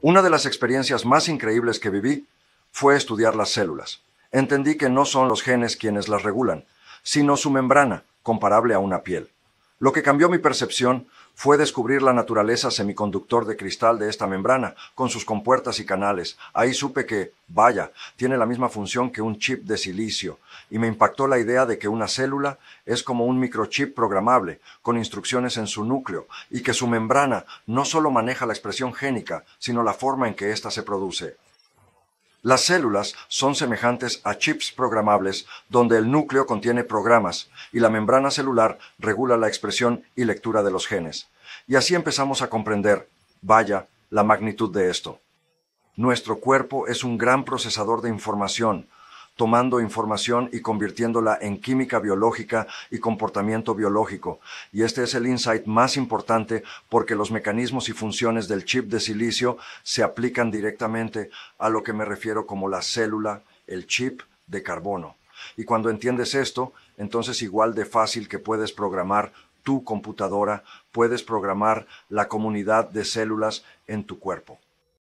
Una de las experiencias más increíbles que viví fue estudiar las células. Entendí que no son los genes quienes las regulan, sino su membrana, comparable a una piel. Lo que cambió mi percepción fue descubrir la naturaleza semiconductor de cristal de esta membrana, con sus compuertas y canales. Ahí supe que, vaya, tiene la misma función que un chip de silicio, y me impactó la idea de que una célula es como un microchip programable, con instrucciones en su núcleo, y que su membrana no solo maneja la expresión génica, sino la forma en que ésta se produce. Las células son semejantes a chips programables donde el núcleo contiene programas y la membrana celular regula la expresión y lectura de los genes. Y así empezamos a comprender, vaya, la magnitud de esto. Nuestro cuerpo es un gran procesador de información, tomando información y convirtiéndola en química biológica y comportamiento biológico. Y este es el insight más importante porque los mecanismos y funciones del chip de silicio se aplican directamente a lo que me refiero como la célula, el chip de carbono. Y cuando entiendes esto, entonces igual de fácil que puedes programar tu computadora, puedes programar la comunidad de células en tu cuerpo.